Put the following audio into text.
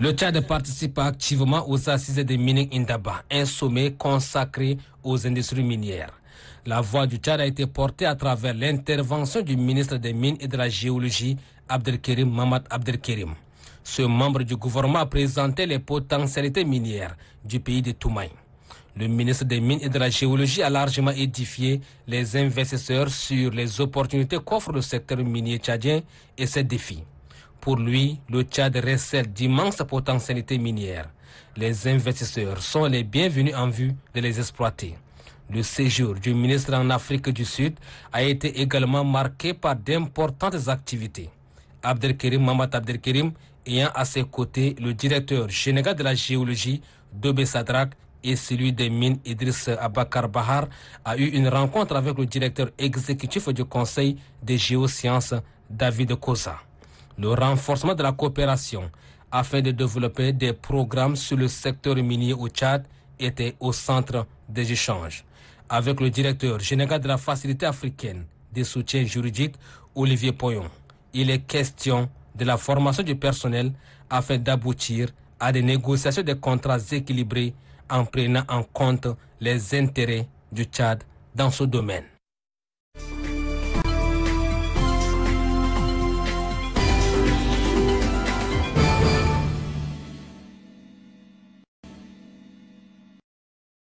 Le Tchad participe activement aux assises des Mining Indaba, un sommet consacré aux industries minières. La voix du Tchad a été portée à travers l'intervention du ministre des Mines et de la Géologie, Abdelkerim Mamad Abdelkerim. Ce membre du gouvernement a présenté les potentialités minières du pays de Toumaï. Le ministre des Mines et de la Géologie a largement édifié les investisseurs sur les opportunités qu'offre le secteur minier tchadien et ses défis. Pour lui, le Tchad recèle d'immenses potentialités minières. Les investisseurs sont les bienvenus en vue de les exploiter. Le séjour du ministre en Afrique du Sud a été également marqué par d'importantes activités. Abdelkerim Mamad Abdelkerim ayant à ses côtés le directeur général de la géologie, Dobé Sadrak, et celui des mines Idriss Abakar Bahar, a eu une rencontre avec le directeur exécutif du Conseil des géosciences, David Kosa le renforcement de la coopération afin de développer des programmes sur le secteur minier au Tchad était au centre des échanges. Avec le directeur général de la Facilité africaine des soutien juridiques, Olivier Poyon, il est question de la formation du personnel afin d'aboutir à des négociations de contrats équilibrés en prenant en compte les intérêts du Tchad dans ce domaine.